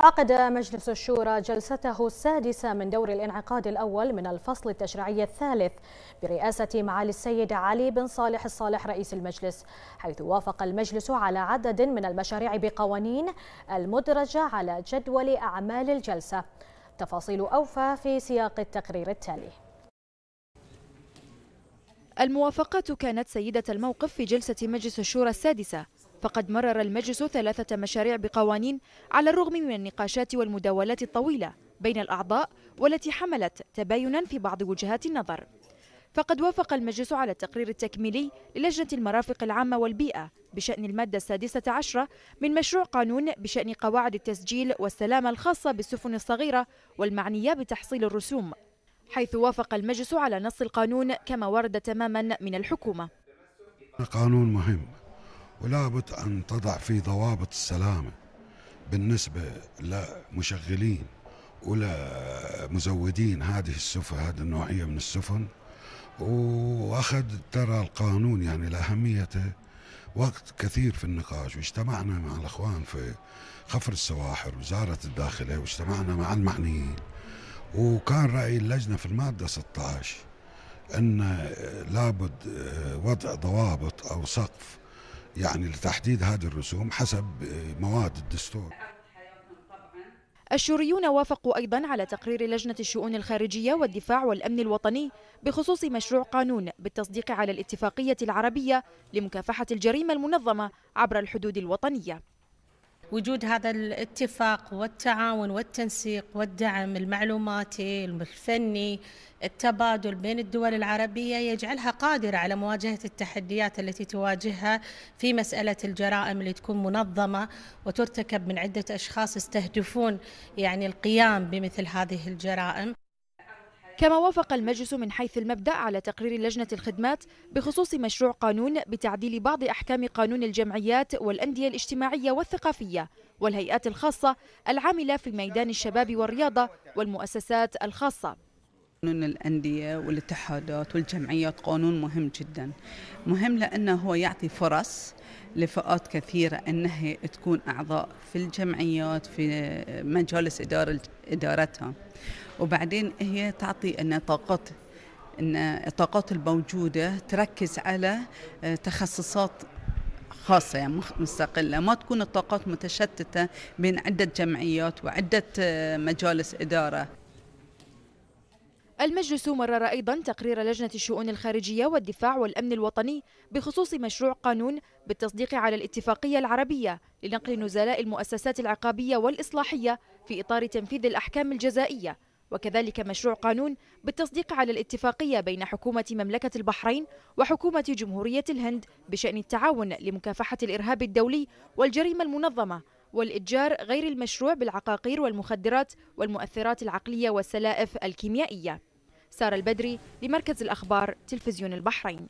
عقد مجلس الشورى جلسته السادسة من دور الانعقاد الأول من الفصل التشريعي الثالث برئاسة معالي السيد علي بن صالح الصالح رئيس المجلس حيث وافق المجلس على عدد من المشاريع بقوانين المدرجة على جدول أعمال الجلسة تفاصيل أوفى في سياق التقرير التالي الموافقات كانت سيدة الموقف في جلسة مجلس الشورى السادسة فقد مرر المجلس ثلاثة مشاريع بقوانين على الرغم من النقاشات والمداولات الطويلة بين الأعضاء والتي حملت تباينا في بعض وجهات النظر فقد وافق المجلس على التقرير التكميلي للجنة المرافق العامة والبيئة بشأن المادة السادسة عشرة من مشروع قانون بشأن قواعد التسجيل والسلامة الخاصة بالسفن الصغيرة والمعنية بتحصيل الرسوم حيث وافق المجلس على نص القانون كما ورد تماما من الحكومة القانون مهم ولا بد أن تضع في ضوابط السلامة بالنسبة لمشغلين ولا مزودين هذه السفن هذه النوعية من السفن واخذ ترى القانون يعني لاهميته وقت كثير في النقاش واجتمعنا مع الاخوان في خفر السواحل وزاره الداخلية واجتمعنا مع المعنيين وكان راي اللجنه في الماده 16 ان لابد آه، وضع ضوابط او سقف يعني لتحديد هذه الرسوم حسب آه، مواد الدستور الشوريون وافقوا أيضا على تقرير لجنة الشؤون الخارجية والدفاع والأمن الوطني بخصوص مشروع قانون بالتصديق على الاتفاقية العربية لمكافحة الجريمة المنظمة عبر الحدود الوطنية وجود هذا الاتفاق والتعاون والتنسيق والدعم المعلوماتي الفني التبادل بين الدول العربية يجعلها قادرة على مواجهة التحديات التي تواجهها في مسألة الجرائم اللي تكون منظمة وترتكب من عدة أشخاص يستهدفون يعني القيام بمثل هذه الجرائم كما وافق المجلس من حيث المبدأ على تقرير لجنة الخدمات بخصوص مشروع قانون بتعديل بعض أحكام قانون الجمعيات والأندية الاجتماعية والثقافية والهيئات الخاصة العاملة في ميدان الشباب والرياضة والمؤسسات الخاصة قانون الأندية والاتحادات والجمعيات قانون مهم جدا مهم لأنه هو يعطي فرص لفئات كثيرة أنها تكون أعضاء في الجمعيات في مجالس إدارة إدارتها وبعدين هي تعطي أن طاقات أن الطاقات الموجودة تركز على آه، تخصصات خاصة يعني مستقلة ما تكون الطاقات متشتتة بين عدة جمعيات وعدة آه، مجالس إدارة المجلس مرر أيضا تقرير لجنة الشؤون الخارجية والدفاع والأمن الوطني بخصوص مشروع قانون بالتصديق على الاتفاقية العربية لنقل نزلاء المؤسسات العقابية والإصلاحية في إطار تنفيذ الأحكام الجزائية وكذلك مشروع قانون بالتصديق على الاتفاقية بين حكومة مملكة البحرين وحكومة جمهورية الهند بشأن التعاون لمكافحة الإرهاب الدولي والجريمة المنظمة والإتجار غير المشروع بالعقاقير والمخدرات والمؤثرات العقلية والسلائف الكيميائية سارة البدري لمركز الأخبار تلفزيون البحرين